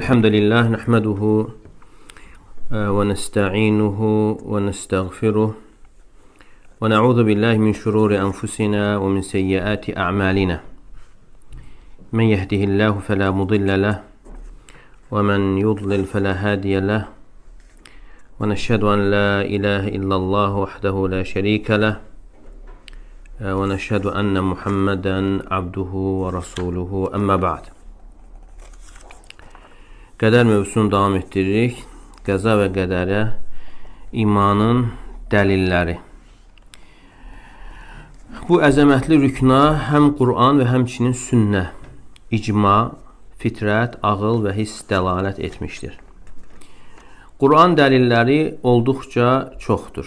الحمد لله نحمده آه، ونستعينه ونستغفره ونعوذ بالله من شرور أنفسنا ومن سيئات أعمالنا من يهده الله فلا مضل له ومن يضلل فلا هادي له ونشهد أن لا إله إلا الله وحده لا شريك له آه، ونشهد أن محمدا عبده ورسوله أما بعد Qədər mövzusunu davam etdiririk. Qəza və qədərə imanın dəlilləri. Bu əzəmətli rükna həm Quran və həmçinin sünnə, icma, fitrət, ağıl və hiss dəlalət etmişdir. Quran dəlilləri olduqca çoxdur.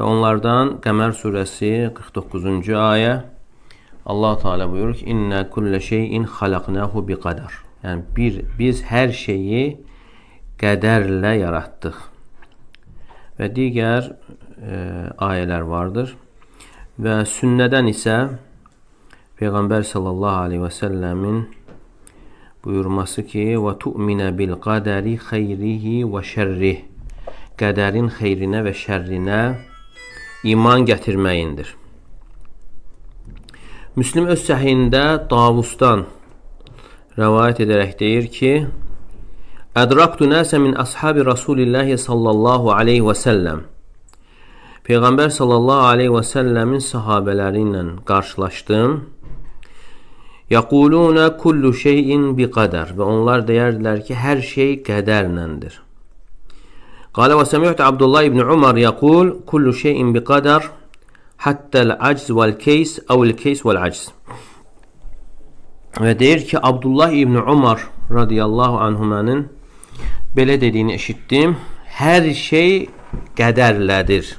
Və onlardan Qəmər surəsi 49-cu ayə Allah Teala buyurur ki: "İnna kullə şeyin xalaqnahu biqadar." Yəni bir biz hər şeyi qədərlə yaratdıq. Və digər e, ayələr vardır. Və sünnədən isə Peyğəmbər sallallahu alayhi və sallamın buyurması ki, "Və tu'minə bil qadari xeyrihi və şerrih." Qədərin xeyrinə və şərrinə iman gətirməyindir. Müslim öz səhihində Davusdan rəvayət edərək deyir ki, Ədraktu nəsə min əshabi Rasulillah sallallahu aleyhi və səlləm. Peyğəmbər sallallahu aleyhi və səlləmin sahabələri ilə qarşılaşdım. Yəquluna kullu şeyin bi qədər və onlar deyərdilər ki, hər şey qədərləndir. Qalə və səmiyyət Abdullah ibn Umar yəqul kullu şeyin bi qədər həttəl acz vəl keys əvəl keys vəl acz. Və deyir ki, Abdullah İbni Umar radiyallahu anhümənin belə dediyini eşitdim. Hər şey qədərlədir.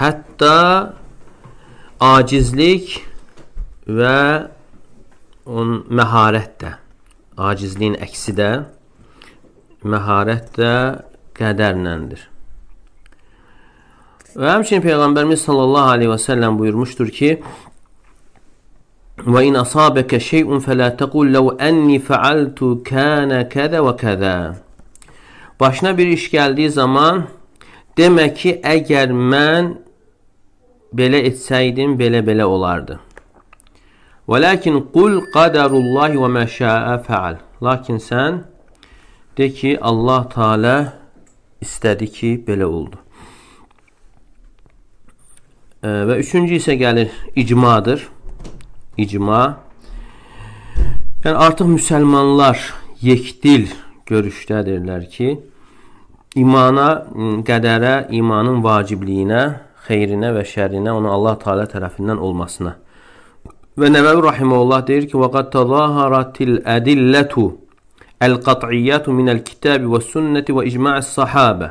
Hətta acizlik və on məharət də, acizliyin əksi də, məharət də qədərləndir. Və həmçinin Peyğəmbərimiz sallallahu aleyhi və səlləm buyurmuşdur ki, وإن أصابك شيء فلا تقul لو أني فعلت كان كذا və كذا. Başına bir iş gəldiyi zaman demə ki, əgər mən belə etsəydim, belə-belə olardı. Walakin qul qadarullahi və ma şaa fa'al. Lakin sən de ki, Allah Taala istədi ki, belə oldu. Və üçüncü isə gəlir icmadır icma. Yəni artıq müsəlmanlar yekdil görüşdədirlər ki, imana, qədərə, imanın vacibliyinə, xeyrinə və şərinə, onu Allah Taala tərəfindən olmasına. Və Nəvəvi rahimehullah deyir ki, "Vaqad tazaharatil adillatu القطعيات من الكتاب والسنة وإجماع الصحابة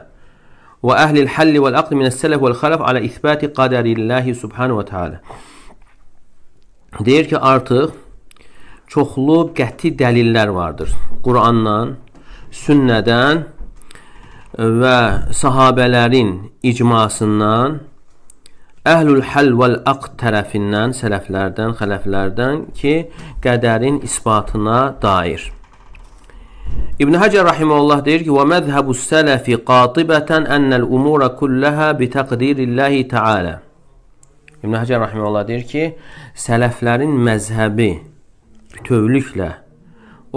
وأهل الحل والعقل من السلف والخلف على إثبات قدر الله سبحانه وتعالى Deyir ki, artıq çoxlu qəti dəlillər vardır. Qurandan, sünnədən və sahabələrin icmasından, Əhlül Həl vəl Aqd tərəfindən, sələflərdən, xələflərdən ki, qədərin isbatına dair. İbn Həcər rahimehullah deyir ki: "Və məzhəbus sələfi qatibatan enəl umura kullaha bi təqdirilləhi təala." İbn Həcər rahimehullah deyir ki, sələflərin məzhəbi bütövlüklə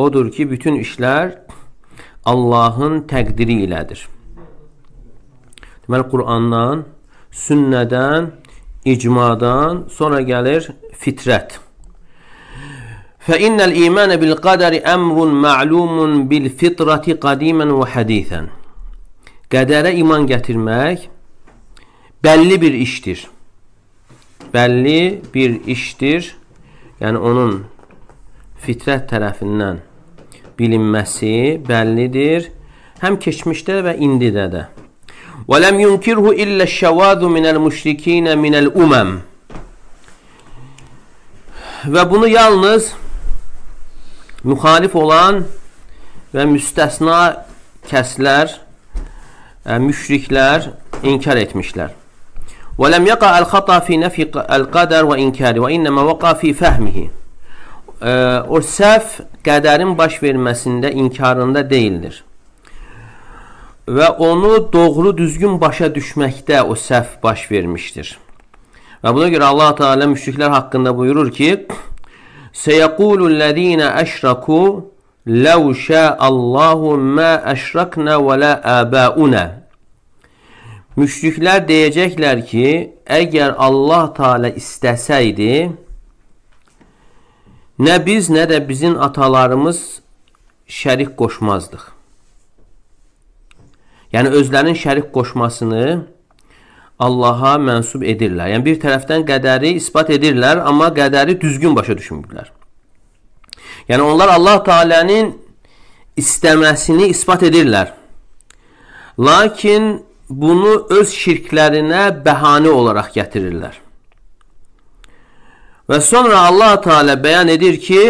odur ki, bütün işlər Allahın təqdiri ilədir. Deməli Qur'andan, sünnədən, icmadan, sonra gəlir fitrət. فإن الإيمان بالقدر أمر معلوم بالفطرة قديما وحديثا Qədərə iman gətirmək bəlli bir işdir bəlli bir işdir, yəni onun fitrət tərəfindən bilinməsi bəllidir, həm keçmişdə və indidə də. وَلَمْ يُنْكِرْهُ إِلَّا الشَّوَادُ مِنَ الْمُشْرِك۪ينَ مِنَ الْاُمَمْ Və bunu yalnız müxalif olan və müstəsna kəslər, e, müşriklər inkar etmişlər. وَلَمْ يَقَعَ الْخَطَى فِي نَفِي الْقَدَرِ وَاِنْكَارِ وَاِنَّمَا وَقَى فِي فَهْمِهِ O səhv qədərin baş verməsində, inkarında deyildir. Və onu doğru düzgün başa düşməkdə o səhv baş vermişdir. Və buna görə Allah Teala müşriklər haqqında buyurur ki: "Seyqulul-lezina əşraku law şa'allahu ma əşrakna və la abauna." Müşriklər deyəcəklər ki, əgər Allah Teala istəsəydi, nə biz, nə də bizim atalarımız şərik qoşmazdıq. Yəni özlərinin şərik qoşmasını Allaha mənsub edirlər. Yəni bir tərəfdən qədəri isbat edirlər, amma qədəri düzgün başa düşmürlər. Yəni onlar Allah Taala'nın istəməsini isbat edirlər. Lakin bunu öz şirklərinə bəhanə olaraq gətirirlər. Və sonra Allah Teala bəyan edir ki,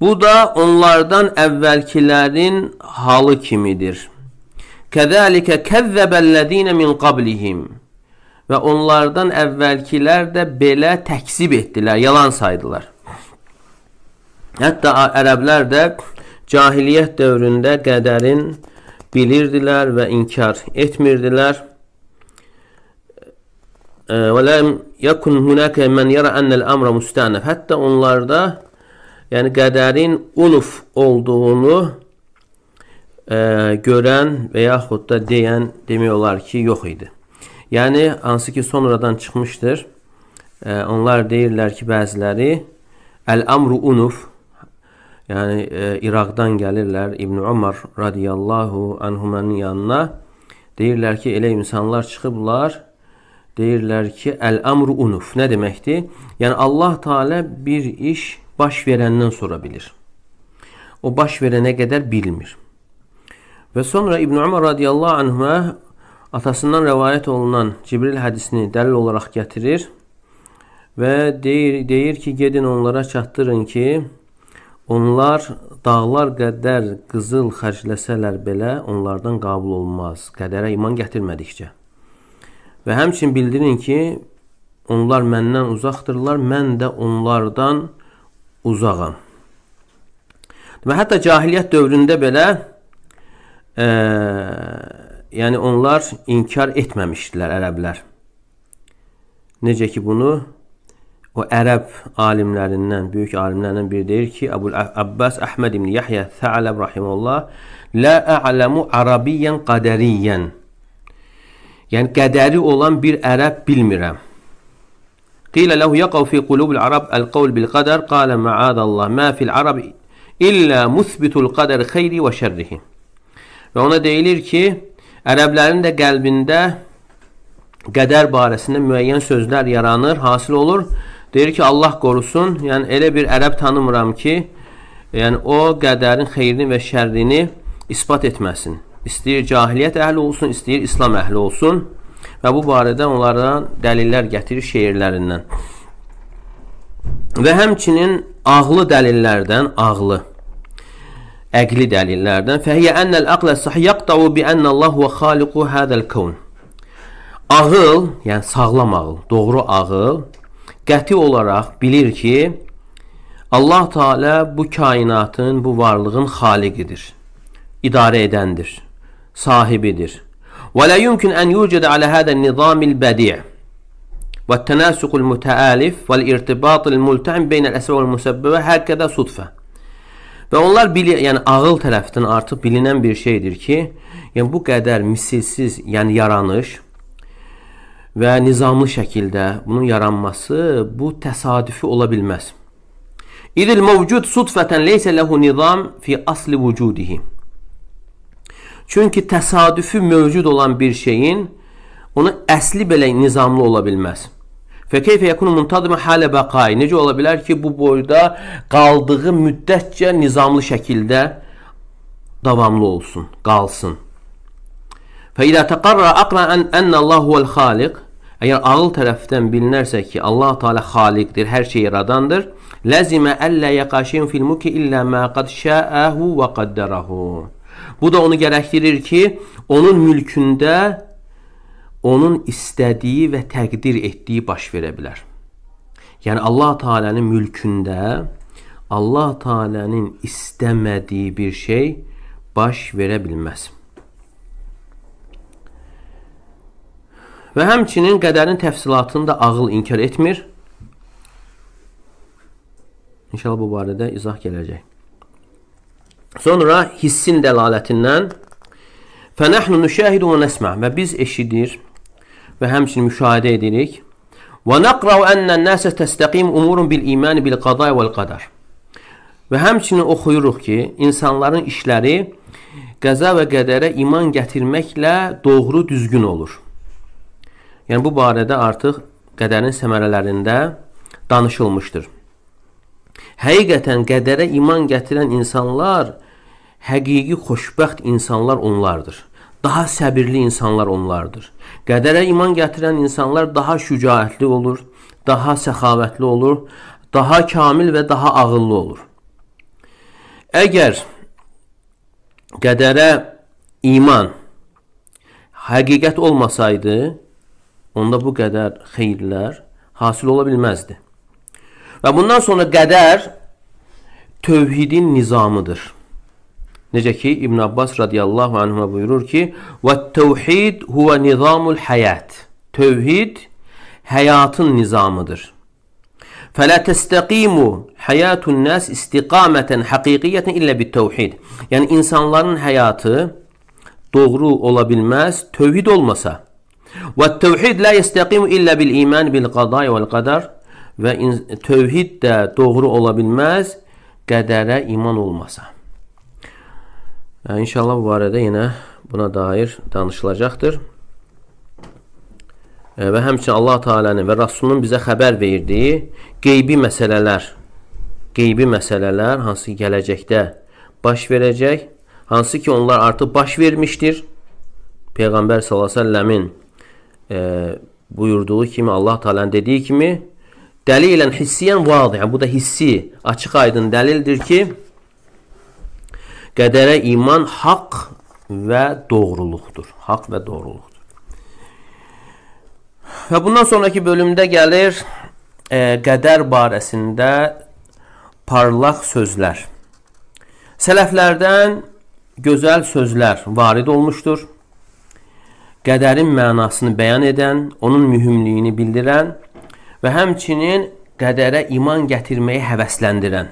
bu da onlardan əvvəlkilərin halı kimidir. Kəzəlikə kəzzəbəllədinə min qablihim. Və onlardan əvvəlkilər də belə təksib etdilər, yalan saydılar. Hətta ərəblər də cahiliyyət dövründə qədərin bilirdilər və inkar etmirdilər. Və ləm yəkun hunəkə mən yərə ənəl əmrə müstənəf. Hətta onlarda yəni qədərin unuf olduğunu ə, e, görən və yaxud da deyən demək olar ki, yox idi. Yəni, hansı ki, sonradan çıxmışdır. Ə, e, onlar deyirlər ki, bəziləri əl-amru unuf, yəni e, İraqdan gəlirlər İbn Ömər radiyallahu anhumanın yanına. Deyirlər ki, elə insanlar çıxıblar. Deyirlər ki, əl-əmru unuf. Nə deməkdir? Yəni Allah Taala bir iş baş verəndən sonra bilir. O baş verənə qədər bilmir. Və sonra İbn Ömər radiyallahu anhuma atasından rəvayət olunan Cibril hədisini dəlil olaraq gətirir və deyir, deyir ki, gedin onlara çatdırın ki, Onlar dağlar qədər qızıl xərcləsələr belə onlardan qəbul olmaz, qədərə iman gətirmədikcə. Və həmçin bildirin ki, onlar məndən uzaqdırlar, mən də onlardan uzağam. Demə, hətta cahiliyyət dövründə belə e, yəni onlar inkar etməmişdilər ərəblər. Necə ki bunu O ərəb alimlərindən, böyük alimlərindən biri deyir ki, Əbul Abbas Əhməd ibn Yahya Tha'ləb rahimullah Lə ələmu ərəbiyən qədəriyyən Yəni, qədəri olan bir ərəb bilmirəm. Qilə ləhu yəqav fi qulubul ərəb əl-qavl bil-qədər qalə məadəllah mə fil-ərəb illə musbitul qədər xeyri və şərrihi. Və ona deyilir ki, ərəblərin də qəlbində qədər barəsində müəyyən sözlər yaranır, hasil olur Deyir ki, Allah qorusun, yəni elə bir ərəb tanımıram ki, yəni o qədərin xeyrini və şərrini ispat etməsin. İstəyir cahiliyyət əhli olsun, istəyir İslam əhli olsun və bu barədə onlardan dəlillər gətirir şeirlərindən. Və həmçinin ağlı dəlillərdən, ağlı əqli dəlillərdən fəhiyyə ənəl aqlə sahih yaqtau bi ənə Allah və xaliqu hadəl kevn. Ağıl, yəni sağlam ağıl, doğru ağıl qəti olaraq bilir ki, Allah Teala bu kainatın, bu varlığın xaliqidir. İdarə edəndir, sahibidir. Və la yumkin an yujada ala hada an-nizam al-badi' والتناسق المتآلف والارتباط الملتعم بين الأسباب والمسببة هكذا صدفة. Və onlar bilir, yəni ağıl tərəfindən artıq bilinən bir şeydir ki, yəni bu qədər misilsiz, yəni yaranış və nizamlı şəkildə bunun yaranması bu təsadüfi ola bilməz. İdil mevcud sudfətən leysə lehu nizam fi asli vücudihi. Çünki təsadüfi mövcud olan bir şeyin onun əsli belə nizamlı ola bilməz. Fəkeyfə yakunu muntadimə hələ bəqai. Necə ola bilər ki, bu boyda qaldığı müddətcə nizamlı şəkildə davamlı olsun, qalsın. فəidə təqarra aqlan ən Allahu el xaliq əgər ağıl tərəfdən bilinərsə ki, Allah Taala xaliqdir, hər şeyi yaradandır. Lazimə əllə yaqaşin fil mulki illə ma qad şa'ahu və qaddarahu. Bu da onu gərəkdirir ki, onun mülkündə onun istədiyi və təqdir etdiyi baş verə bilər. Yəni Allah Taala'nın mülkündə Allah Taala'nın istəmədiyi bir şey baş verə bilməz. Və həmçinin qədərin təfsilatını da ağıl inkar etmir. İnşallah bu barədə izah gələcək. Sonra hissin dəlalətindən Fənəhnu nüşəhidu və nəsmə və biz eşidir və həmçinin müşahidə edirik. Və nəqrau ənnən nəsə təstəqim umurun bil imani bil qaday vəl qadar. Və həmçinin oxuyuruq ki, insanların işləri qəza və qədərə iman gətirməklə doğru düzgün olur. Yəni bu barədə artıq qədərin səmərələrində danışılmışdır. Həqiqətən qədərə iman gətirən insanlar həqiqi xoşbəxt insanlar onlardır. Daha səbirli insanlar onlardır. Qədərə iman gətirən insanlar daha şücaətli olur, daha səxavətli olur, daha kamil və daha ağıllı olur. Əgər qədərə iman həqiqət olmasaydı, onda bu qədər xeyirlər hasil ola bilməzdi. Və bundan sonra qədər tövhidin nizamıdır. Necə ki İbn Abbas radiyallahu anhuma buyurur ki: "Və tevhid huve nizamul hayat." Tövhid həyatın nizamıdır. Fələ təstəqimu həyatun nas istiqamatan haqiqiyyatan illə bit-tevhid. Yəni insanların həyatı doğru ola bilməz tövhid olmasa. وَالتَّوْحِدْ لَا يَسْتَقِيمُ إِلَّا بِالْاِيمَانِ بِالْقَضَاءِ وَالْقَدَرِ Və tövhid də doğru ola bilməz qədərə iman olmasa. İnşallah bu barədə yenə buna dair danışılacaqdır. E, və həmçinin Allah Taala'nın və Rasulunun bizə xəbər verdiyi qeybi məsələlər, qeybi məsələlər hansı ki, gələcəkdə baş verəcək, hansı ki, onlar artıq baş vermişdir. Peyğəmbər sallallahu əleyhi və səlləmin e, buyurduğu kimi, Allah Teala'nın dediyi kimi dəlil ilə hissiyan vadiyan. Bu da hissi, açıq-aydın dəlildir ki, qədərə iman haqq və doğruluqdur. Haqq və doğruluqdur. Və bundan sonraki bölümdə gəlir e, qədər barəsində parlaq sözlər. Sələflərdən gözəl sözlər varid olmuşdur qədərin mənasını bəyan edən, onun mühümliyini bildirən və həmçinin qədərə iman gətirməyi həvəsləndirən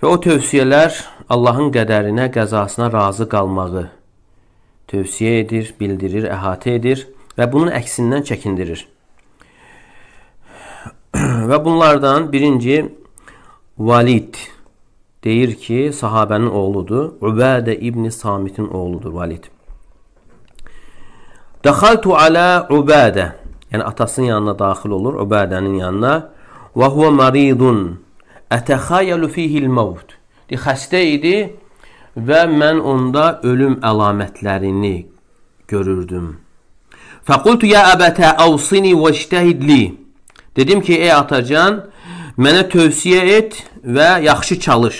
və o tövsiyələr Allahın qədərinə, qəzasına razı qalmağı tövsiyə edir, bildirir, əhatə edir və bunun əksindən çəkindirir. və bunlardan birinci Valid deyir ki, sahabənin oğludur, Übədə İbni Samitin oğludur Valid. Dəxaltu alə Ubadə. Yəni atasının yanına daxil olur, Ubadənin yanına. Və huwa maridun. Ətəxayəlu fihil mevt. Di xəstə idi və mən onda ölüm əlamətlərini görürdüm. Fəqultu ya əbətə avsini və iştəhidli. Dedim ki, ey atacan, mənə tövsiyə et və yaxşı çalış.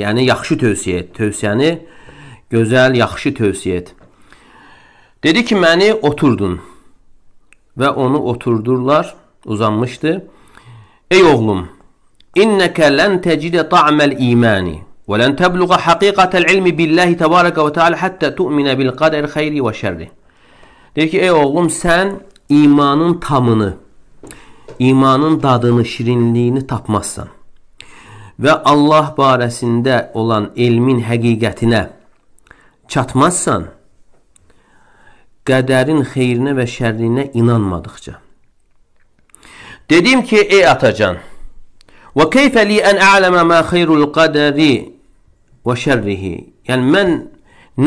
Yəni yaxşı tövsiyə et. Tövsiyəni gözəl, yaxşı tövsiyə et. Dedi ki, məni oturdun. Və onu oturdurlar, uzanmışdı. Ey oğlum, innəkə lən tecidə ta'məl imani və lən təbluğa haqiqətəl ilmi billahi təbarəkə və teala həttə tu'minə bil qadər xeyri və şərri. Deyir ki, ey oğlum, sən imanın tamını, imanın dadını, şirinliyini tapmazsan və Allah barəsində olan elmin həqiqətinə çatmazsan, qədərin xeyrinə və şərrinə inanmadıqca. Dedim ki, ey atacan, və keyfə li ən ələmə mə xeyrul qədəri və şərrihi. Yəni, mən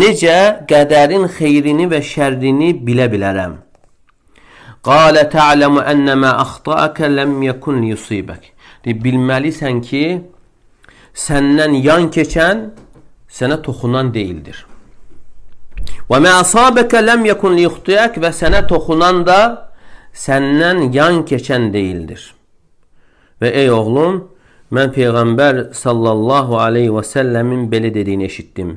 necə qədərin xeyrini və şərrini bilə bilərəm? Qalə tə'ləmə ənnəmə əxtəəkə ləm yəkun yusibək. Bilməlisən ki, səndən yan keçən sənə toxunan deyildir. Və mə asabəkə ləm yəkun liyuxtiyək və sənə toxunan da səndən yan keçən deyildir. Və ey oğlum, mən Peyğəmbər sallallahu aleyhi və səlləmin belə dediyini eşitdim.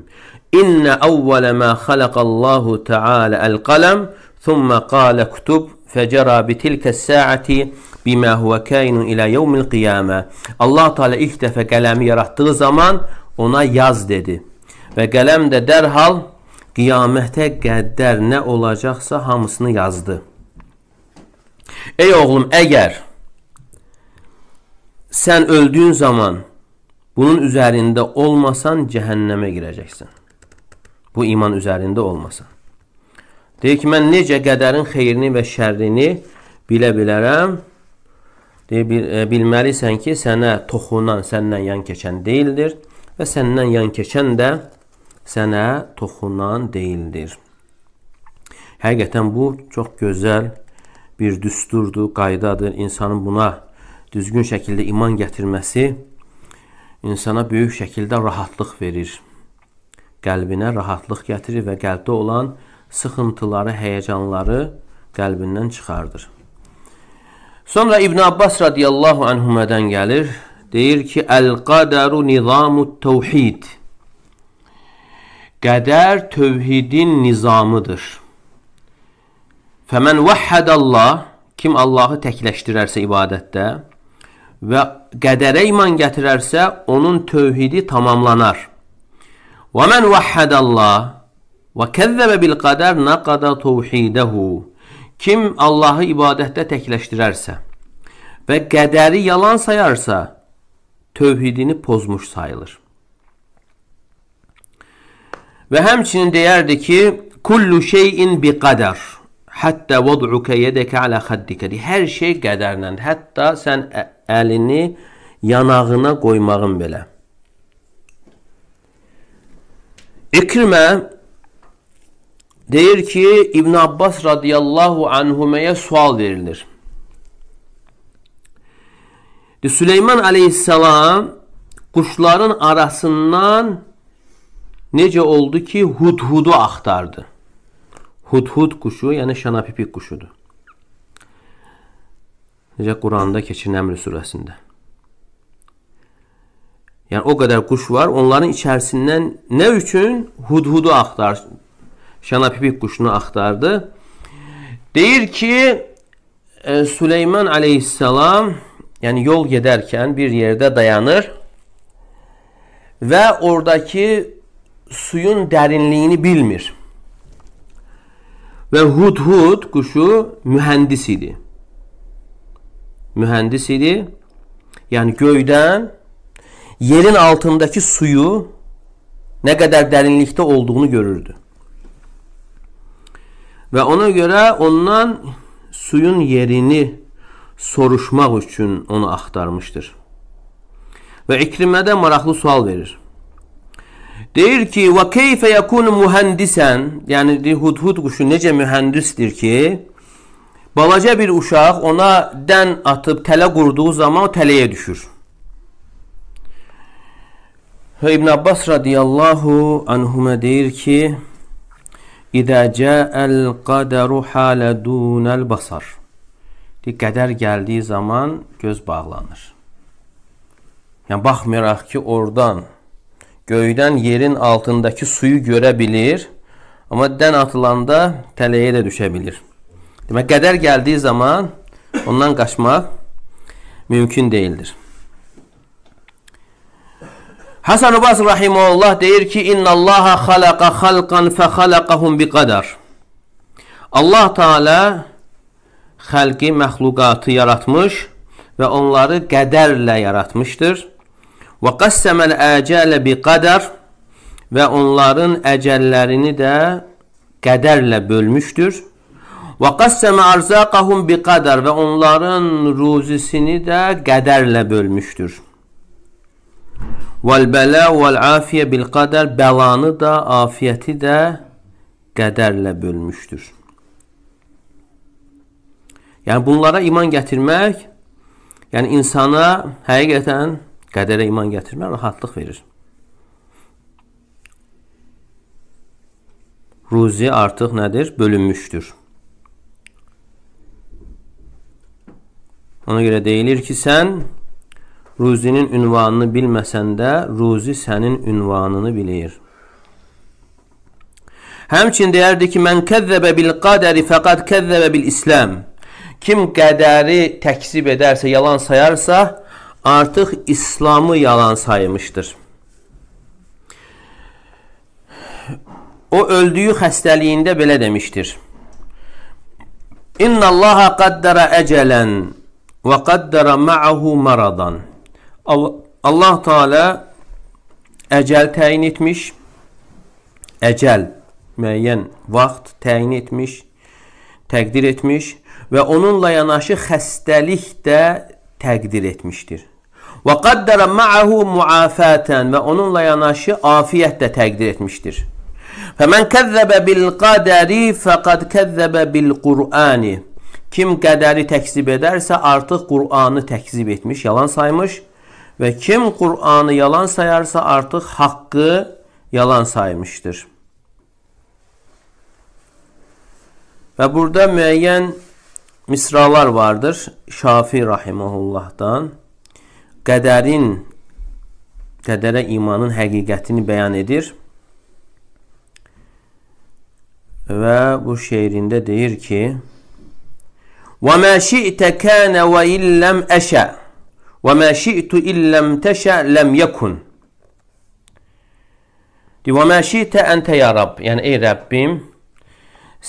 İnnə əvvələ mə xaləqəllahu tealə əl-qələm, thumma qalə kütub fəcərə bitilkə səəti bimə huvə kəynu ilə yevmil qiyamə. Allah Teala ilk dəfə qələmi yaratdığı zaman ona yaz dedi. Və qələm də dərhal qiyamətə qədər nə olacaqsa hamısını yazdı. Ey oğlum, əgər sən öldüyün zaman bunun üzərində olmasan, cəhənnəmə girəcəksən. Bu iman üzərində olmasan. Deyir ki, mən necə qədərin xeyrini və şərrini bilə bilərəm, deyir, bil, e, bilməlisən ki, sənə toxunan, səndən yan keçən deyildir və səndən yan keçən də sənə toxunan deyildir. Həqiqətən bu çox gözəl bir düsturdur, qaydadır. İnsanın buna düzgün şəkildə iman gətirməsi insana böyük şəkildə rahatlıq verir. Qəlbinə rahatlıq gətirir və qəlbdə olan sıxıntıları, həyəcanları qəlbindən çıxardır. Sonra İbn Abbas radiyallahu anhumadan gəlir. Deyir ki, Əl-qadaru nizamu təvhid. Qədər tövhidin nizamıdır. Fəmən vəhhədəllah, kim Allahı təkləşdirərsə ibadətdə və qədərə iman gətirərsə, onun tövhidi tamamlanar. Və mən vəhhədəllah və kəzzəbə bil qədər nəqədə tövhidəhu. Kim Allahı ibadətdə təkləşdirərsə və qədəri yalan sayarsa, tövhidini pozmuş sayılır. Və həmçinin deyərdi ki, kullu şeyin bi qadar. Hətta vad'uka yadaka ala xaddika. Hər şey qədərlə, hətta sən əlini e, yanağına qoymağın belə. İkrimə deyir ki, İbn Abbas radiyallahu anhuməyə sual verilir. Süleyman aleyhissalam quşların arasından Necə oldu ki, hudhudu axtardı. Hudhud quşu, yəni şanapipik quşudur. Necə Quranda keçir Nəmr surəsində. Yəni o qədər quş var, onların içərisindən nə üçün hudhudu axtar, şanapipik quşunu axtardı. Deyir ki, e, Süleyman aleyhisselam yəni yol gedərkən bir yerdə dayanır və oradakı suyun dərinliyini bilmir. Və hudhud quşu mühəndis idi. Mühəndis idi. Yəni göydən yerin altındakı suyu nə qədər dərinlikdə olduğunu görürdü. Və ona görə ondan suyun yerini soruşmaq üçün onu axtarmışdır. Və İkrimə də maraqlı sual verir. Deyir ki, "Və keyfə yekun mühəndisən?" Yəni deyir, hudhud quşu necə mühəndisdir ki, balaca bir uşaq ona dən atıb tələ qurduğu zaman o tələyə düşür. Və hə, İbn Abbas radiyallahu anhuma deyir ki, "İzə ca'al qadaru halə dunəl basar." Deyir, qədər gəldiyi zaman göz bağlanır. Yəni baxmayaraq ki, oradan göydən yerin altındakı suyu görə bilir, amma dən atılanda tələyə də düşə bilir. Demək, qədər gəldiyi zaman ondan qaçmaq mümkün deyildir. Hasan Ubas rahimehullah deyir ki, "İnnallaha xalaqa xalqan fexalaqahum biqadar." Allah Taala xalqi məxluqatı yaratmış və onları qədərlə yaratmışdır Və qəssəməl əcələ bi qədər və onların əcəllərini də qədərlə bölmüşdür. Və qəssəmə arzaqahum bi qədər və onların ruzisini də qədərlə bölmüşdür. Vəl bələ vəl afiyə bil qədər bəlanı da, afiyyəti də qədərlə bölmüşdür. Yəni bunlara iman gətirmək, yəni insana həqiqətən qədərə iman gətirmək rahatlıq verir. Ruzi artıq nədir? Bölünmüşdür. Ona görə deyilir ki, sən ruzinin ünvanını bilməsən də, ruzi sənin ünvanını bilir. Həmçin deyərdi ki, mən kəzzəbə bil qədəri fəqad kəzzəbə bil İslam. Kim qədəri təkzib edərsə, yalan sayarsa, artıq İslamı yalan saymışdır. O öldüyü xəstəliyində belə demişdir. İnna Allaha qaddara əcələn və qaddara ma'ahu maradan. Allah Teala əcəl təyin etmiş. Əcəl müəyyən vaxt təyin etmiş, təqdir etmiş və onunla yanaşı xəstəlik də təqdir etmişdir. Və qaddara ma'ahu muafatan və onunla yanaşı afiyyət də təqdir etmişdir. Fəmən kəzzəbə bil qadəri fəqad kəzzəbə bil Qur'ani. Kim qədəri təkzib edərsə, artıq Qur'anı təkzib etmiş, yalan saymış və kim Qur'anı yalan sayarsa, artıq haqqı yalan saymışdır. Və burada müəyyən misralar vardır Şafi rahimehullahdan qədərin qədərə imanın həqiqətini bəyan edir. Və bu şeirində deyir ki: "Və mə şi'tə kənə və illəm əşə. Və mə şi'tu illəm təşə ləm yekun." Və mə şi'tə entə ya Rəbb, yəni ey Rəbbim,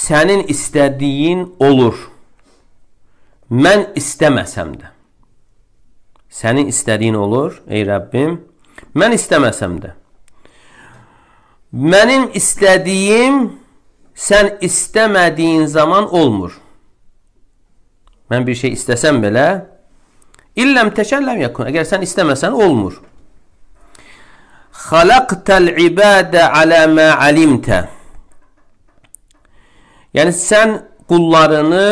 sənin istədiyin olur. Mən istəməsəm də. Sənin istədiyin olur, ey Rəbbim. Mən istəməsəm də. Mənim istədiyim sən istəmədiyin zaman olmur. Mən bir şey istəsəm belə, illəm təkəlləm yakun. Əgər sən istəməsən, olmur. Xalaqtəl ibadə alə mə alimtə. Yəni, sən qullarını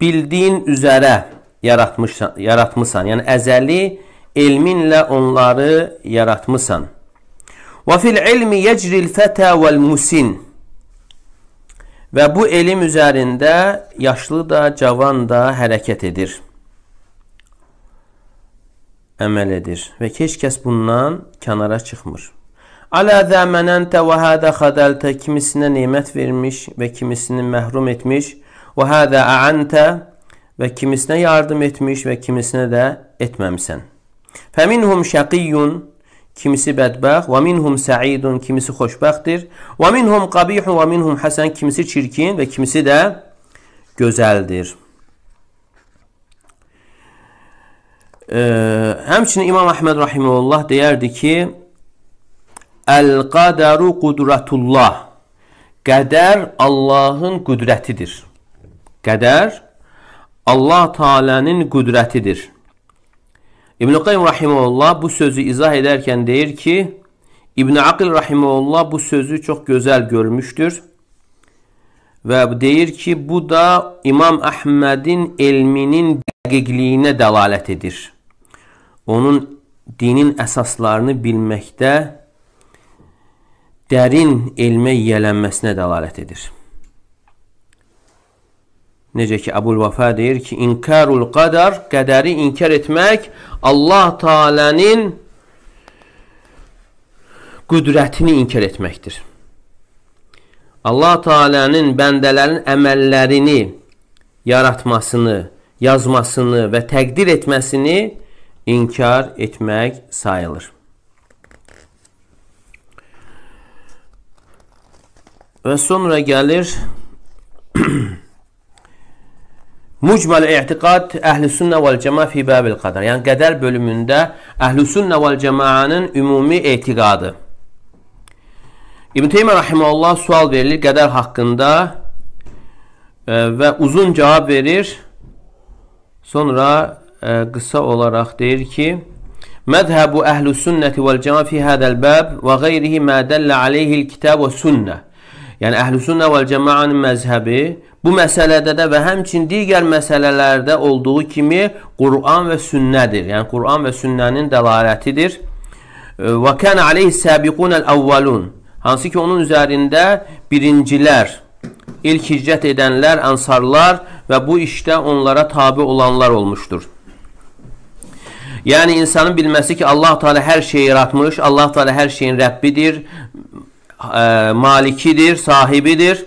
bildiyin üzərə yaratmışsan, yaratmısan. Yəni əzəli elminlə onları yaratmısan. Və fil ilmi yecril fətə vəl musin. Və bu elm üzərində yaşlı da, cavan da hərəkət edir. Əməl edir və heç kəs bundan kənara çıxmır. Alə zə mənəntə və hədə xədəltə kimisinə nemət vermiş və kimisini məhrum etmiş və hədə əəntə və kimisinə yardım etmiş və kimisinə də etməmisən. Fəminhum şəqiyyun kimisi bədbəxt, və minhum səidun kimisi xoşbəxtdir, və minhum qabihun və minhum həsən kimisi çirkin və kimisi də gözəldir. Ee, həmçinin İmam Əhməd rahimehullah deyərdi ki: "Əl-qadaru qudratullah." Qədər Allahın qüdrətidir. Qədər Allah Teala'nın qüdrətidir. İbn-i Qayyum Rahimullah bu sözü izah edərkən deyir ki, İbn-i Aqil Rahimullah bu sözü çox gözəl görmüşdür və deyir ki, bu da İmam Əhmədin elminin dəqiqliyinə dəlalət edir. Onun dinin əsaslarını bilməkdə dərin elmə yiyələnməsinə dəlalət edir. Necə ki, Əbul Vəfa deyir ki, inkarul qadar, qədəri inkar etmək Allah Taalənin qüdrətini inkar etməkdir. Allah Taalənin bəndələrin əməllərini yaratmasını, yazmasını və təqdir etməsini inkar etmək sayılır. Və sonra gəlir Mucmal i'tiqad Əhlüsünnə vəl Cəmaa fi babil qadar. Yəni qədər bölümündə Əhlüsünnə vəl Cəmaanın ümumi etiqadı. İbn Teymiyyə rahimehullah sual verilir qədər haqqında e, və uzun cavab verir. Sonra e, qısa olaraq deyir ki: "Məzhəbu Əhlüsünnəti vəl Cəmaa fi hadal bab və qeyrihi ma dalla alayhi'l kitab və sünnə." Yəni Əhlüsünnə vəl Cəmaanın məzhəbi bu məsələdə də və həmçin digər məsələlərdə olduğu kimi Qur'an və sünnədir. Yəni Qur'an və sünnənin dəlalətidir. Və kən aleyhi səbiqunəl əvvəlun. Hansı ki onun üzərində birincilər, ilk hicrət edənlər, ansarlar və bu işdə onlara tabi olanlar olmuşdur. Yəni insanın bilməsi ki, Allah Teala hər şeyi yaratmış, Allah Teala hər şeyin Rəbbidir, ə, e, malikidir, sahibidir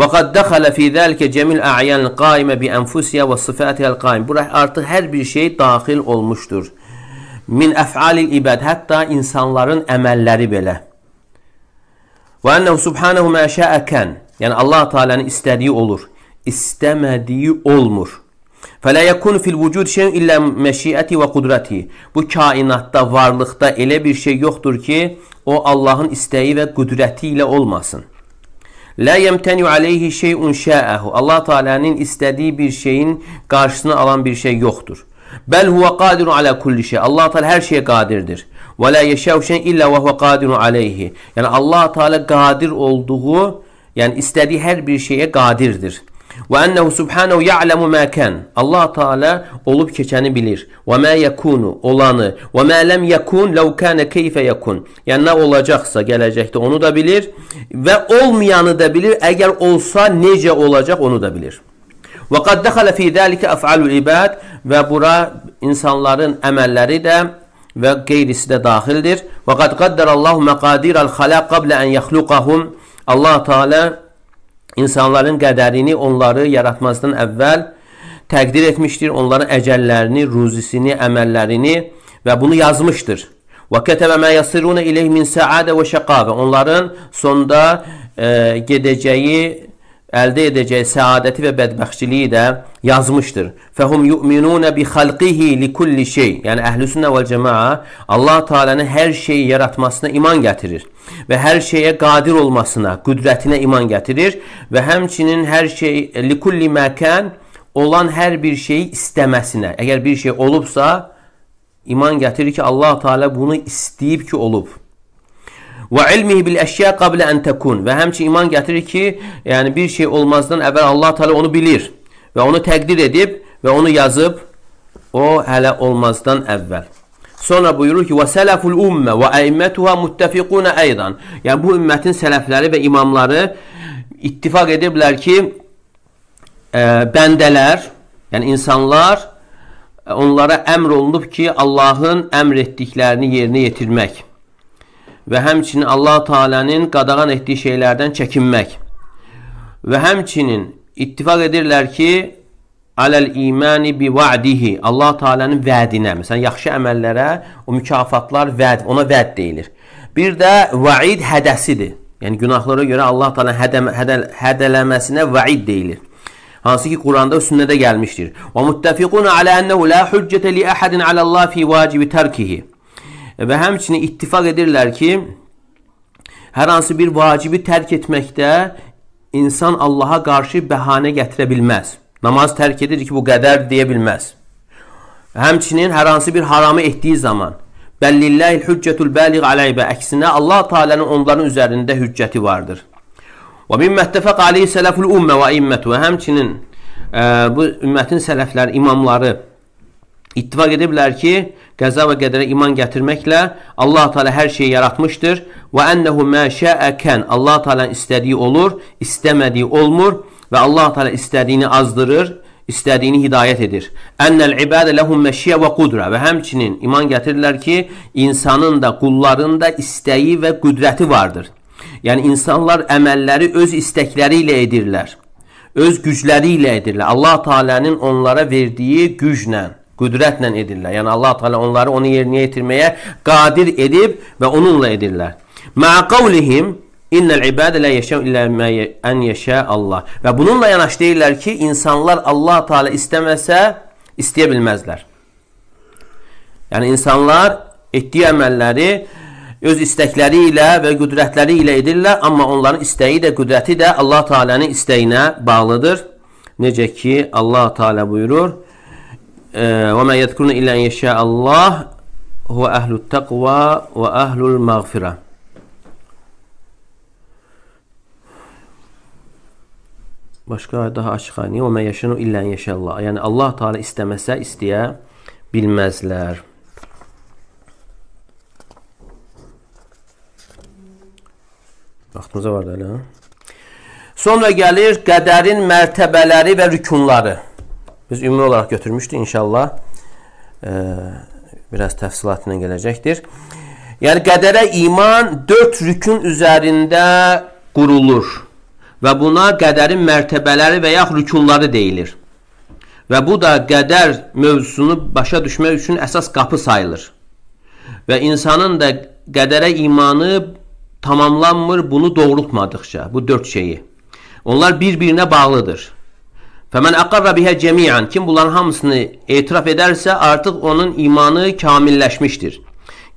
وقad dəxələ fi zəlikə cəmil əyan qaimə bi ənfusiyə və sıfətihəl qaim. Bura artıq hər bir şey daxil olmuşdur. Min əf'alil ibad, hətta insanların əməlləri belə. Və ənəhu subhanahu mə şəəkən. Yəni Allah Taala'nın istədiyi olur, istəmədiyi olmur. Fələ yekun fil vücud şeyin illə məşiyəti və qudrati. Bu kainatda, varlıqda elə bir şey yoxdur ki, o Allahın istəyi və qüdrəti ilə olmasın. Lə yəmtəni aleyhi şeyun şəəhu. Allah Teala'nın istədiyi bir şeyin qarşısını alan bir şey yoxdur. Bəl huve qadirun ala kulli şey. Allah Teala her şeye qadirdir. Və la yeşəu şeyin illə və huve qadirun aleyhi. Yəni Allah Teala qadir olduğu, yəni istədiyi hər bir şeyə qadirdir. Və ennəhu subhanahu ya'lemu ma kan. Allah Taala olub keçəni bilir. Və ma yakunu olanı və ma lem yakun law kana keyfe yakun. Yəni nə olacaqsa gələcəkdə onu da bilir və olmayanı da bilir. Əgər olsa necə olacaq onu da bilir. Və qad daxala fi zalika af'alul ibad və bura insanların əməlləri də və qeyrisi də daxildir. Və qad qaddarallahu maqadiral xalaq qabla an yakhluqahum. Allah Taala insanların qədərini onları yaratmasından əvvəl təqdir etmişdir. Onların əcəllərini, ruzisini, əməllərini və bunu yazmışdır. Və kətəbə mə yasiruna ileyh min səadə və şəqa və onların sonda e, gedəcəyi əldə edəcəyi səadəti və bədbəxtçiliyi də yazmışdır. Fəhum yu'minuna bi xalqihi li kulli şey. Yəni əhlüsünnə və cəmaa Allah Taala'nın hər şeyi yaratmasına iman gətirir və hər şeyə qadir olmasına, qüdrətinə iman gətirir və həmçinin hər şey e, li kulli məkan olan hər bir şeyi istəməsinə. Əgər bir şey olubsa iman gətirir ki, Allah Taala bunu istəyib ki, olub. Və ilmihi bil əşya qablə ən təkun. Və həmçi iman gətirir ki, yəni bir şey olmazdan əvvəl Allah Teala onu bilir və onu təqdir edib və onu yazıb o hələ olmazdan əvvəl. Sonra buyurur ki, və sələful ümmə və əimmətuha müttəfiqunə əydan. Yəni bu ümmətin sələfləri və imamları ittifaq ediblər ki, e, bəndələr, yəni insanlar onlara əmr olunub ki, Allahın əmr etdiklərini yerinə yetirmək və həmçinin Allah Taala'nın qadağan etdiyi şeylərdən çəkinmək. Və həmçinin ittifaq edirlər ki, aləl imani bi va'dihi. Allah Taala'nın vədinə, məsələn, yaxşı əməllərə o mükafatlar vəd, ona vəd deyilir. Bir də vaid hədəsidir. Yəni günahlara görə Allah Taala hədəm, hədəl, hədələməsinə vaid deyilir. Hansı ki Quranda, sünnədə gəlmişdir. Və muttafiqun alə ennehu la hüccete li ahadin alə Allah fi vacibi tərkihi və həmçinin ittifaq edirlər ki, hər hansı bir vacibi tərk etməkdə insan Allaha qarşı bəhanə gətirə bilməz. Namaz tərk edir ki, bu qədər deyə bilməz. Həmçinin hər hansı bir haramı etdiyi zaman Bəllillahil hüccətul bəliğ ələybə əksinə Allah Taala'nın onların üzərində hüccəti vardır. Və min məttəfəq alayhi sələful ummə və immətu və həmçinin ə, e, bu ümmətin sələfləri, imamları ittifaq ediblər ki, qəza və qədərə iman gətirməklə Allah Teala hər şeyi yaratmışdır. Və ennehu ma şa'akan. Allah Teala'nın istədiyi olur, istəmədiyi olmur və Allah Teala istədiyini azdırır, istədiyini hidayət edir. Ennel ibadə lehum meşiyə və qudra və həmçinin iman gətirirlər ki, insanın da qulların da istəyi və qüdrəti vardır. Yəni insanlar əməlləri öz istəkləri ilə edirlər. Öz gücləri ilə edirlər. Allah Taala'nın onlara verdiyi güclə, Qüdrətlə edirlər. Yəni Allah Teala onları onun yerinə yetirməyə qadir edib və onunla edirlər. Ma'a qavlihim İnnel ibadə la yeşə illə mə en yeşə Allah. Və bununla yanaş deyirlər ki, insanlar Allah Teala istəməsə istəyə bilməzlər. Yəni insanlar etdiyi əməlləri öz istəkləri ilə və qüdrətləri ilə edirlər, amma onların istəyi də, qüdrəti də Allah Taala'nın istəyinə bağlıdır. Necə ki Allah Teala buyurur: və eh, mə yəzkurun illə en yeşə Allah huvə əhlü təqva və əhlül məğfirə. Başqa daha açıq ayəni və mə yeşənu illə en yeşə Allah. Yəni Allah Taala istəməsə istəyə bilməzlər. Vaxtımıza var da elə. Sonra gəlir qədərin mərtəbələri və rükunları. Biz ümumi olaraq götürmüşdük inşallah. E, biraz təfsilatına gələcəkdir. Yəni qədərə iman 4 rükün üzərində qurulur və buna qədərin mərtəbələri və yaxud rükunları deyilir. Və bu da qədər mövzusunu başa düşmək üçün əsas qapı sayılır. Və insanın da qədərə imanı tamamlanmır bunu doğrultmadıqca, bu dörd şeyi. Onlar bir-birinə bağlıdır. Fəmən əqarra bihə cəmiən, kim bunların hamısını etiraf edərsə, artıq onun imanı kamilləşmişdir.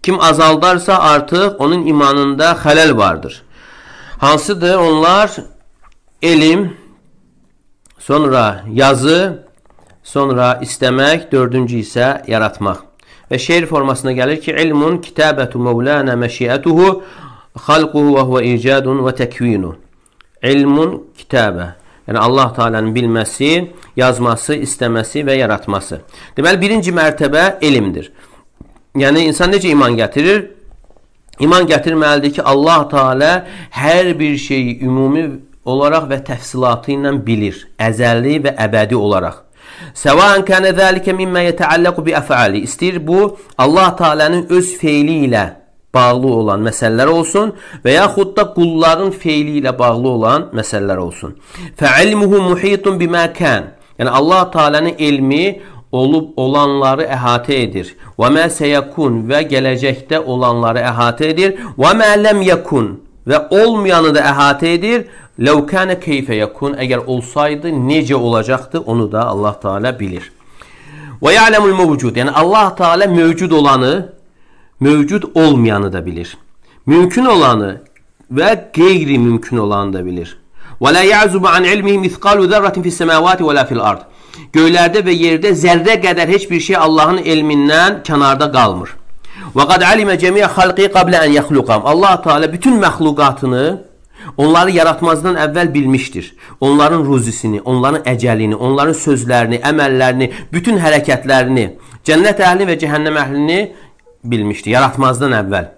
Kim azaldarsa, artıq onun imanında xələl vardır. Hansıdır? Onlar elm, sonra yazı, sonra istəmək, dördüncü isə yaratmaq. Və şeir formasına gəlir ki, ilmun kitabətu mevlana məşiətuhu xalquhu və huvə icadun və təkvinu. İlmun kitabə. Yəni Allah Taala'nın bilməsi, yazması, istəməsi və yaratması. Deməli birinci mərtəbə elmdir. Yəni insan necə iman gətirir? İman gətirməlidir ki, Allah Taala hər bir şeyi ümumi olaraq və təfsilatı ilə bilir, əzəli və əbədi olaraq. Səvan kənə zəlikə mimma yetəallaqu bi əfəali. İstəyir bu Allah Taala'nın öz feili ilə bağlı olan məsələlər olsun və yaxud da qulların feili ilə bağlı olan məsələlər olsun. Fəilmuhu muhitun bimə kən. Yəni Allah Taala'nın elmi olub olanları əhatə edir. Və mə seyakun və gələcəkdə olanları əhatə edir. Və mə ləm yakun və olmayanı da əhatə edir. Ləv kənə keyfə yakun. Əgər olsaydı necə olacaqdı onu da Allah Taala bilir. Və ya'lemul mevcud. Yəni Allah Taala mövcud olanı mövcud olmayanı da bilir. Mümkün olanı ve gayri mümkün olanı da bilir. وَلَا يَعْزُبُ عَنْ عِلْمِهِ مِثْقَالُ ذَرَّةٍ فِي السَّمَاوَاتِ وَلَا فِي الْأَرْضِ Göylerde ve yerde zerre kadar hiçbir şey Allah'ın ilminden kenarda kalmır. وَقَدْ عَلِمَ جَمِيعَ خَلْقِي قَبْلَ أَنْ يَخْلُقَمْ allah Teala bütün məhlukatını onları yaratmazdan əvvəl bilmişdir. Onların ruzisini, onların əcəlini, onların sözlərini, əməllərini, bütün hərəkətlərini, cənnət əhli və cəhənnəm əhlini bilmişdi yaratmazdan əvvəl.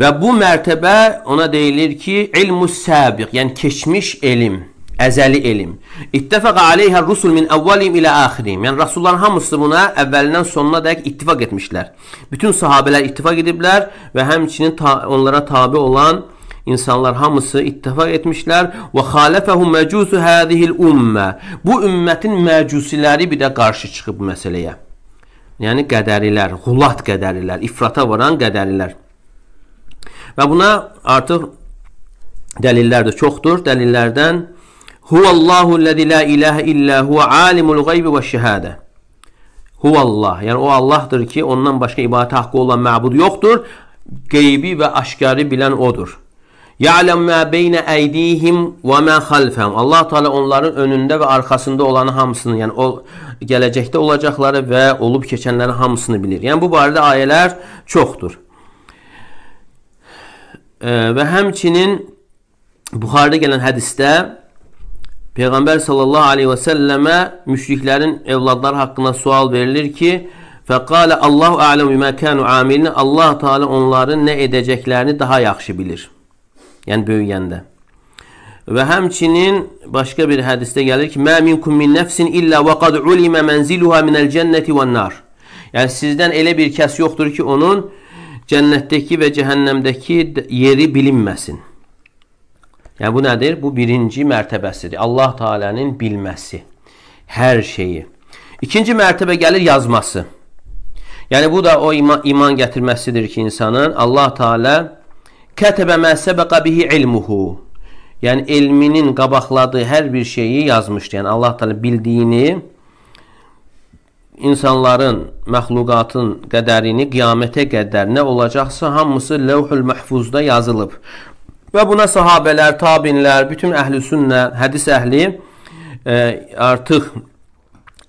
Və bu mərtəbə ona deyilir ki, ilmus səbiq, yəni keçmiş elm, əzəli elm. İttefaq aleyhə rusul min əvvəlim ilə axirim. Yəni rasulların hamısı buna əvvəlindən sonuna dək ittifaq etmişlər. Bütün sahabələr ittifaq ediblər və həmçinin ta onlara tabi olan insanlar hamısı ittifaq etmişlər və xalafəhum məcusu hədihil ümmə. Bu ümmətin məcusiləri bir də qarşı çıxıb məsələyə. Yəni qədərilər, xulat qədərilər, ifrata varan qədərilər. Və buna artıq dəlillər də çoxdur. Dəlillərdən Huvallahu allazi la ilaha illa huwa alimul ghaybi veş-şehadə. Huvallah, yəni o Allahdır ki, ondan başqa ibadətə haqqı olan məbud yoxdur. Qeybi və aşkarı bilən odur. Ya'lam ma beyne eydihim ve ma halfahum. Allah Teala onların önündə və arxasında olanı hamısını, yəni o gələcəkdə olacaqları və olub keçənləri hamısını bilir. Yəni bu barədə ayələr çoxdur. Və həmçinin Buxarıda gələn hədisdə Peyğəmbər sallallahu aleyhi və səlləmə müşriklərin evladları haqqında sual verilir ki, Fəqalə Allahu a'lemu bimə kanu amilin. Allah Taala onların nə edəcəklərini daha yaxşı bilir. Yəni böyüyəndə. Və həmçinin başqa bir hədisdə gəlir ki, "Mə minkum min nəfsin illə və qad ulima mənziluha minəl cənnəti wan-nar." Yəni sizdən elə bir kəs yoxdur ki, onun cənnətdəki və cəhənnəmdəki yeri bilinməsin. Yəni bu nədir? Bu birinci mərtəbəsidir. Allah Taala'nın bilməsi hər şeyi. İkinci mərtəbə gəlir yazması. Yəni bu da o iman, iman gətirməsidir ki, insanın Allah Taala kətəbə mə səbəqə bihi ilmuhu yəni elminin qabaqladığı hər bir şeyi yazmışdı. Yəni Allah Teala bildiyini insanların, məxluqatın qədərini qiyamətə qədər nə olacaqsa hamısı Levhul Məhfuzda yazılıb. Və buna sahabelər, tabinlər, bütün əhlüsünnə, hədis əhli e, artıq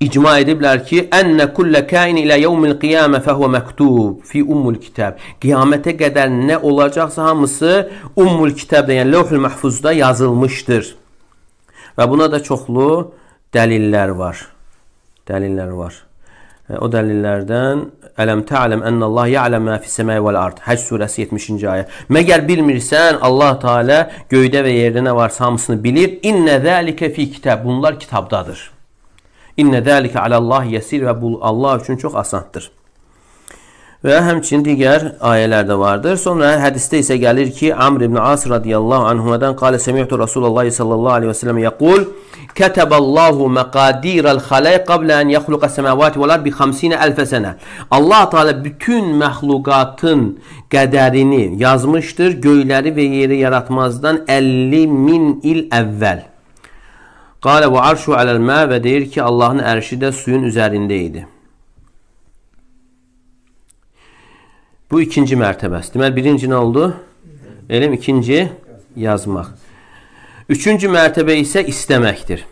icma ediblər ki, ənnə kullə kain ilə yevmil qiyamə fəhvə məktub fi ummul kitab. Qiyamətə qədər nə olacaqsa hamısı ummul kitabda, yəni lövhül məhfuzda yazılmışdır. Və buna da çoxlu dəlillər var. Dəlillər var. E, o dəlillərdən Ələm tə'ləm ənnə Allah ya'ləmə fissəməyə vəl-ard. Həc surəsi 70-ci ayə. Məgər bilmirsən, Allah Teala göydə və yerdə nə varsa hamısını bilir. İnnə zəlikə fi kitab. Bunlar kitabdadır. İnnə dəlikə aləllahi yəsir və bu Allah üçün çox asandır. Və həmçinin digər ayələr də vardır. Sonra hədisdə isə gəlir ki, Amr ibn As radiyallahu anhumədən qalə səmiyyətü Rasulullah sallallahu aleyhi və sələm yəqul Kətəbəllahu məqadirəl xaləy qablə ən yəxluqə səməvati vələr bi 50 əlfə sənə. Allah Teala bütün məxluqatın qədərini yazmışdır göyləri və yeri yaratmazdan 50 min il əvvəl. Qalə və arşu aləl-mə və deyir ki, Allahın ərşi də suyun üzərində idi. Bu ikinci mərtəbəsi. Deməli, birinci nə oldu? Elm, ikinci yazmaq. Üçüncü mərtəbə isə istəməkdir.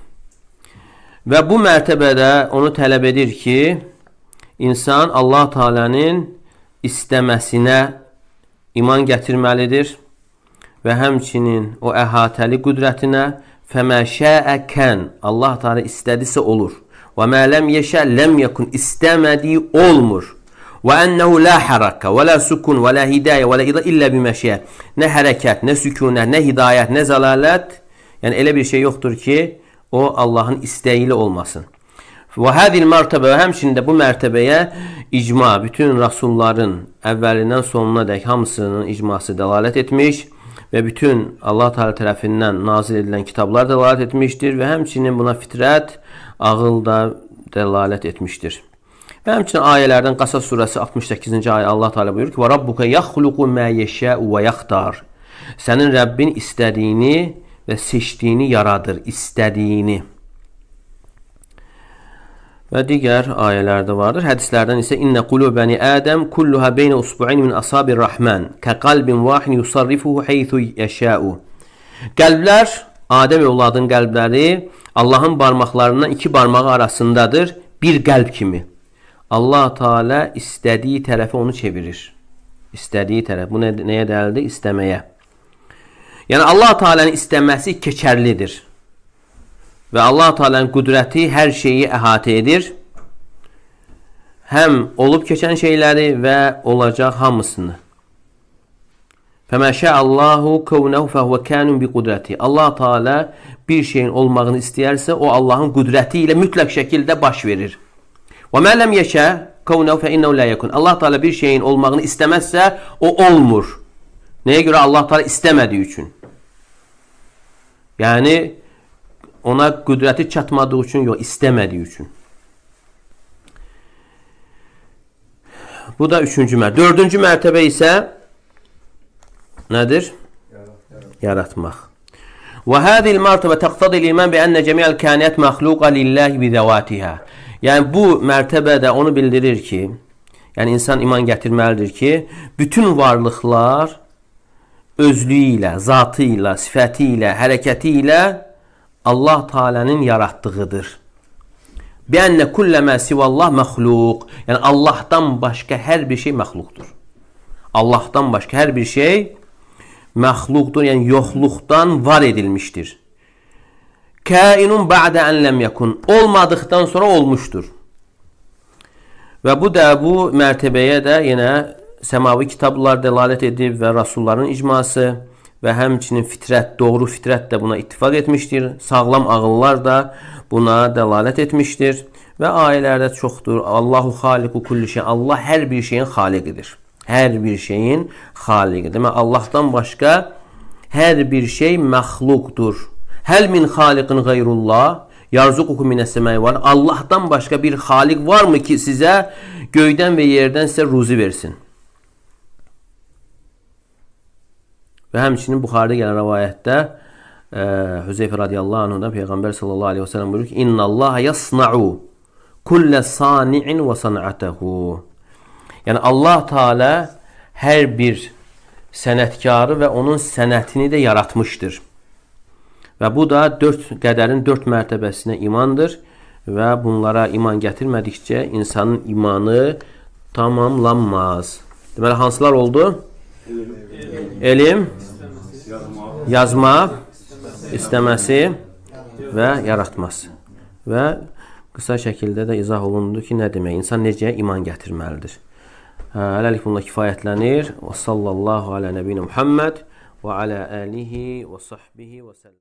Və bu mərtəbədə onu tələb edir ki, insan Allah Taala'nın istəməsinə iman gətirməlidir və həmçinin o əhatəli qüdrətinə Fəmə şəə kən Allah Teala istədisə olur. Və mə ləm yeşə ləm yekun istəmədiyi olmur. Və ennəhu la hərəkə və la sukun və la hidayə və la idə illə biməşəyə. Nə hərəkət, nə sükunə, nə hidayət, nə zəlalət. Yəni elə bir şey yoxdur ki, o Allahın istəyi ilə olmasın. Və hədil mərtəbə və həmçində bu mərtəbəyə icma, bütün rəsulların əvvəlindən sonuna dək hamısının icması dəlalət etmiş və bütün Allah Teala tərəfindən nazil edilən kitablar dəlalət etmişdir və həmçinin buna fitrət, ağıl da dəlalət etmişdir. Və həmçinin ayələrdən Qasas surəsi 68-ci ayə Allah Teala buyurur ki: "Və rabbuka yakhluqu ma yasha'u və yaxtar." Sənin Rəbbin istədiyini və seçdiyini yaradır, istədiyini və digər ayələrdə vardır. Hədislərdən isə inna qulubani adam kulluha bayna usbu'ayn min asabir rahman ka qalbin wahin yusarrifuhu haythu yasha'u. Qəlblər Adəm övladının qəlbləri Allahın barmaqlarından iki barmağı arasındadır, bir qəlb kimi. Allah Taala istədiyi tərəfə onu çevirir. İstədiyi tərəf. Bu nə, nəyə dəlildir? İstəməyə. Yəni Allah Taala'nın istəməsi keçərlidir. Və Allah Taala'nın qüdrəti hər şeyi əhatə edir. Həm olub keçən şeyləri və olacaq hamısını. Fəməşə Allahu kevnəhu fəhvə kənun bi qudrəti. Allah Taala bir şeyin olmağını istəyərsə, o Allahın qüdrəti ilə mütləq şəkildə baş verir. Və mə ləm yeşə kevnəhu fə innəhu la yekun. Allah Taala bir şeyin olmağını istəməzsə, o olmur. Nəyə görə Allah Taala istəmədiyi üçün? Yəni Ona qüdrəti çatmadığı üçün yox, istəmədiyi üçün. Bu da üçüncü mərtəbə. Dördüncü mərtəbə isə nədir? Yaratmaq. Və hədil mərtəbə təqtadil iman bi ənə cəmiyyəl kəniyyət məxluqa lillahi bi zəvatihə. Yəni, bu mərtəbə də onu bildirir ki, yəni insan iman gətirməlidir ki, bütün varlıqlar özlüyü ilə, zatı ilə, sifəti ilə, hərəkəti ilə Allah Teala'nın yaratdığıdır. Bi'enne kullemâ sivallah məxluq. Yəni Allahdan başqa hər bir şey məxluqdur. Allahdan başqa hər bir şey məxluqdur. Yəni yoxluqdan var edilmişdir. Kainun ba'de en lem yekun. Olmadıktan sonra olmuştur. Və bu da bu mərtəbəyə də yenə səmavi kitablar dəlalət edib və rasulların icması və həmçinin fitrət, doğru fitrət də buna ittifaq etmişdir. Sağlam ağıllar da buna dəlalət etmişdir. Və ayələrdə çoxdur. Allahu xaliqu kulli şey. Allah hər bir şeyin xaliqidir. Hər bir şeyin xaliqidir. Demə Allahdan başqa hər bir şey məxluqdur. Həl min xaliqin qeyrullah? Yarzuquku minəsəməyi var. Allahdan başqa bir xaliq varmı ki, sizə göydən və yerdən sizə ruzi versin? Və həmçinin Buxarıda gələn rivayətdə e, Hüzeyfə radiyallahu anhudan Peyğəmbər sallallahu aleyhi və sələm buyurur ki, İnnallaha yasna'u kullə sani'in və san'atəhu. Yəni Allah Teala hər bir sənətkarı və onun sənətini də yaratmışdır. Və bu da 4 qədərin 4 mərtəbəsinə imandır və bunlara iman gətirmədikcə insanın imanı tamamlanmaz. Deməli hansılar oldu? Elm, yazma, istəməsi və yaratması. Və qısa şəkildə də izah olundu ki, nə demək, insan necə iman gətirməlidir. Hə, hələlik bununla kifayətlənir. Və sallallahu alə nəbinə Muhammed və alə alihi və sahbihi və səlləm.